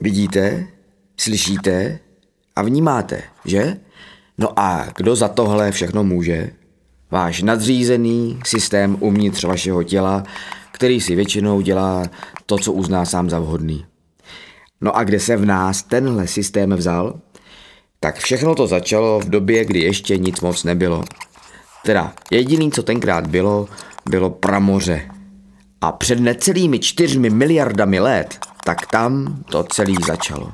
Vidíte, slyšíte a vnímáte, že? No a kdo za tohle všechno může? Váš nadřízený systém uvnitř vašeho těla, který si většinou dělá to, co uzná sám za vhodný. No a kde se v nás tenhle systém vzal? Tak všechno to začalo v době, kdy ještě nic moc nebylo. Teda jediný, co tenkrát bylo, bylo pramoře. A před necelými čtyřmi miliardami let, tak tam to celý začalo.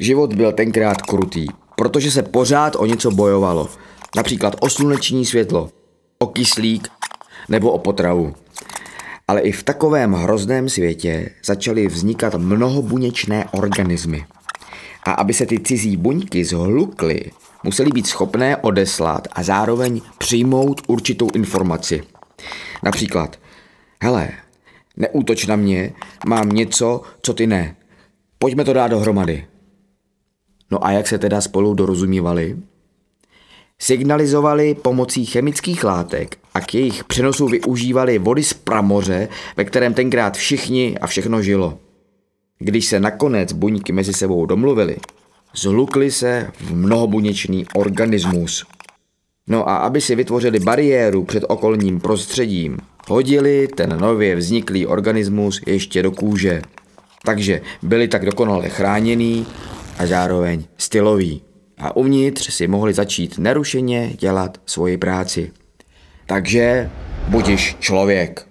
Život byl tenkrát krutý, protože se pořád o něco bojovalo. Například o sluneční světlo, o kyslík nebo o potravu. Ale i v takovém hrozném světě začaly vznikat mnohobuněčné organismy. A aby se ty cizí buňky zhlukly, museli být schopné odeslat a zároveň přijmout určitou informaci. Například hele, neútoč na mě, mám něco, co ty ne. Pojďme to dát dohromady. No a jak se teda spolu dorozumívali? Signalizovali pomocí chemických látek a k jejich přenosu využívali vody z pramoře, ve kterém tenkrát všichni a všechno žilo. Když se nakonec buňky mezi sebou domluvili, zhlukli se v mnohobuněčný organismus. No a aby si vytvořili bariéru před okolním prostředím, hodili ten nově vzniklý organismus ještě do kůže. Takže byli tak dokonale chráněný a zároveň stylový. A uvnitř si mohli začít nerušeně dělat svoji práci. Takže budiš člověk.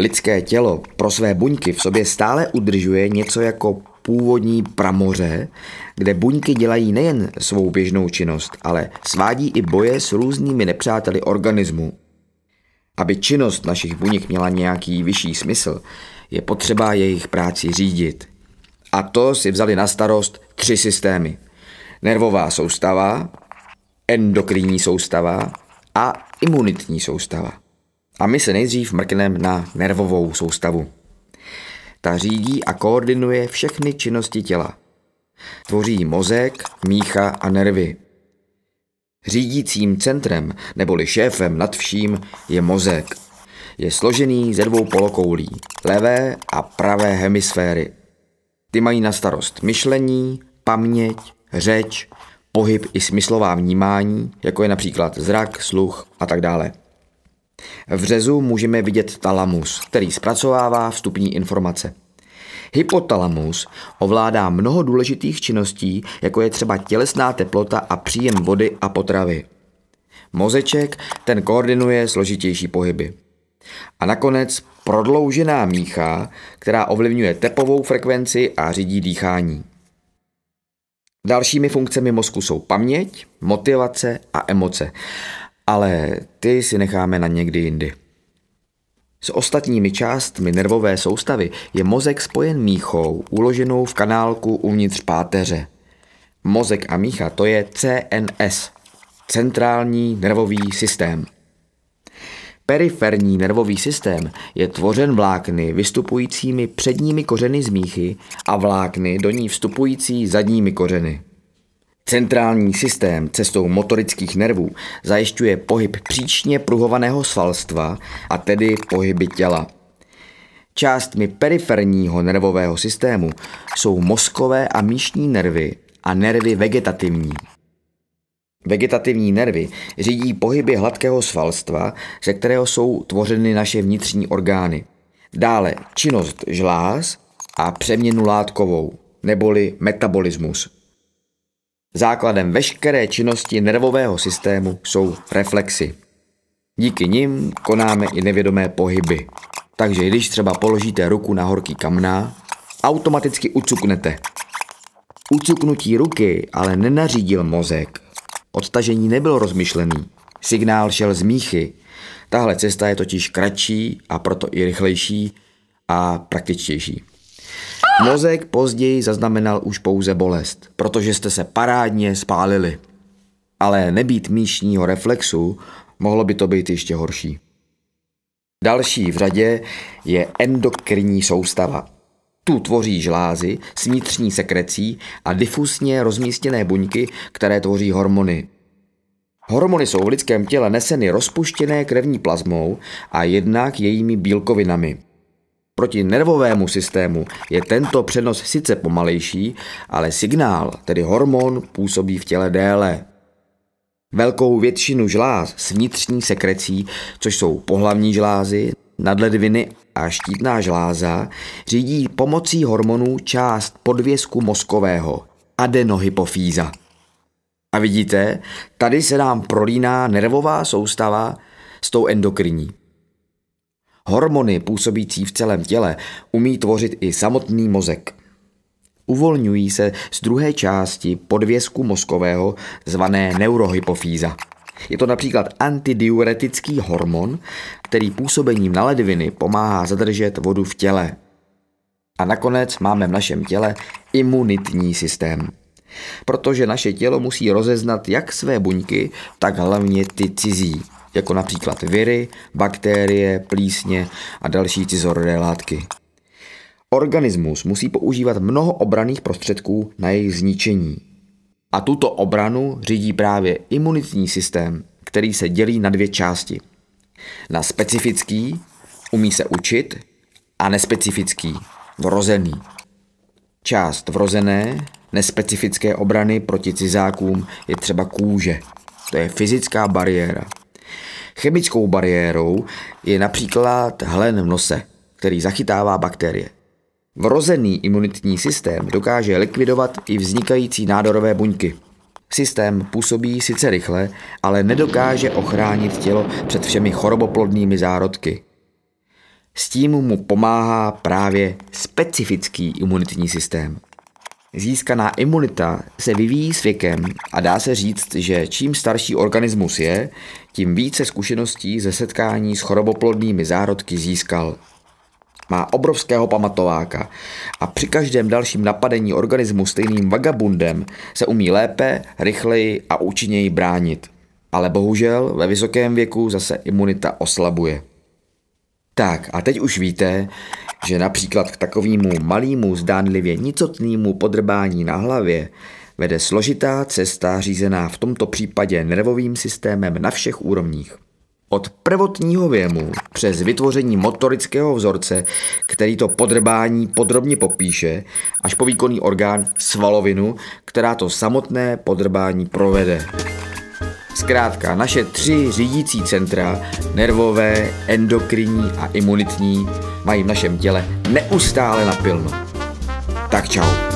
Lidské tělo pro své buňky v sobě stále udržuje něco jako původní pramoře, kde buňky dělají nejen svou běžnou činnost, ale svádí i boje s různými nepřáteli organismu. Aby činnost našich buněk měla nějaký vyšší smysl, je potřeba jejich práci řídit. A to si vzali na starost tři systémy. Nervová soustava, endokrinní soustava a imunitní soustava. A my se nejdřív mrkneme na nervovou soustavu. Ta řídí a koordinuje všechny činnosti těla. Tvoří mozek, mícha a nervy. Řídícím centrem neboli šéfem nad vším je mozek. Je složený ze dvou polokoulí, levé a pravé hemisféry. Ty mají na starost myšlení, paměť, řeč, pohyb i smyslová vnímání, jako je například zrak, sluch a tak dále. V řezu můžeme vidět talamus, který zpracovává vstupní informace. Hypotalamus ovládá mnoho důležitých činností, jako je třeba tělesná teplota a příjem vody a potravy. Mozeček ten koordinuje složitější pohyby. A nakonec prodloužená mícha, která ovlivňuje tepovou frekvenci a řídí dýchání. Dalšími funkcemi mozku jsou paměť, motivace a emoce ale ty si necháme na někdy jindy. S ostatními částmi nervové soustavy je mozek spojen míchou, uloženou v kanálku uvnitř páteře. Mozek a mícha to je CNS, centrální nervový systém. Periferní nervový systém je tvořen vlákny vystupujícími předními kořeny z míchy a vlákny do ní vstupující zadními kořeny. Centrální systém cestou motorických nervů zajišťuje pohyb příčně pruhovaného svalstva, a tedy pohyby těla. Částmi periferního nervového systému jsou mozkové a míšní nervy a nervy vegetativní. Vegetativní nervy řídí pohyby hladkého svalstva, ze kterého jsou tvořeny naše vnitřní orgány. Dále činnost žláz a přeměnu látkovou, neboli metabolismus. Základem veškeré činnosti nervového systému jsou reflexy. Díky nim konáme i nevědomé pohyby. Takže když třeba položíte ruku na horký kamna, automaticky ucuknete. Ucuknutí ruky ale nenařídil mozek. Odtažení nebylo rozmyšlený. Signál šel z míchy. Tahle cesta je totiž kratší a proto i rychlejší a praktičtější. Mozek později zaznamenal už pouze bolest, protože jste se parádně spálili. Ale nebýt míšního reflexu, mohlo by to být ještě horší. Další v řadě je endokrinní soustava. Tu tvoří žlázy s vnitřní sekrecí a difusně rozmístěné buňky, které tvoří hormony. Hormony jsou v lidském těle neseny rozpuštěné krevní plazmou a jednak jejími bílkovinami. Proti nervovému systému je tento přenos sice pomalejší, ale signál, tedy hormon, působí v těle déle. Velkou většinu žláz s vnitřní sekrecí, což jsou pohlavní žlázy, nadledviny a štítná žláza, řídí pomocí hormonů část podvězku mozkového, adenohypofýza. A vidíte, tady se nám prolíná nervová soustava s tou endokriní. Hormony působící v celém těle umí tvořit i samotný mozek. Uvolňují se z druhé části podvězku mozkového zvané neurohypofýza. Je to například antidiuretický hormon, který působením na ledviny pomáhá zadržet vodu v těle. A nakonec máme v našem těle imunitní systém. Protože naše tělo musí rozeznat jak své buňky, tak hlavně ty cizí jako například viry, bakterie, plísně a další cizorodé látky. Organismus musí používat mnoho obraných prostředků na jejich zničení. A tuto obranu řídí právě imunitní systém, který se dělí na dvě části. Na specifický, umí se učit, a nespecifický, vrozený. Část vrozené, nespecifické obrany proti cizákům je třeba kůže. To je fyzická bariéra. Chemickou bariérou je například hlen v nose, který zachytává bakterie. Vrozený imunitní systém dokáže likvidovat i vznikající nádorové buňky. Systém působí sice rychle, ale nedokáže ochránit tělo před všemi choroboplodnými zárodky. S tím mu pomáhá právě specifický imunitní systém – Získaná imunita se vyvíjí s věkem a dá se říct, že čím starší organismus je, tím více zkušeností ze setkání s choroboplodnými zárodky získal. Má obrovského pamatováka a při každém dalším napadení organismu stejným vagabundem se umí lépe, rychleji a účinněji bránit. Ale bohužel ve vysokém věku zase imunita oslabuje. Tak a teď už víte, že například k takovému malému, zdánlivě nicotnému podrbání na hlavě vede složitá cesta řízená v tomto případě nervovým systémem na všech úrovních. Od prvotního věmu přes vytvoření motorického vzorce, který to podrbání podrobně popíše, až po výkonný orgán svalovinu, která to samotné podrbání provede. Zkrátka, naše tři řídící centra, nervové, endokrinní a imunitní, mají v našem těle neustále napilno. Tak čau.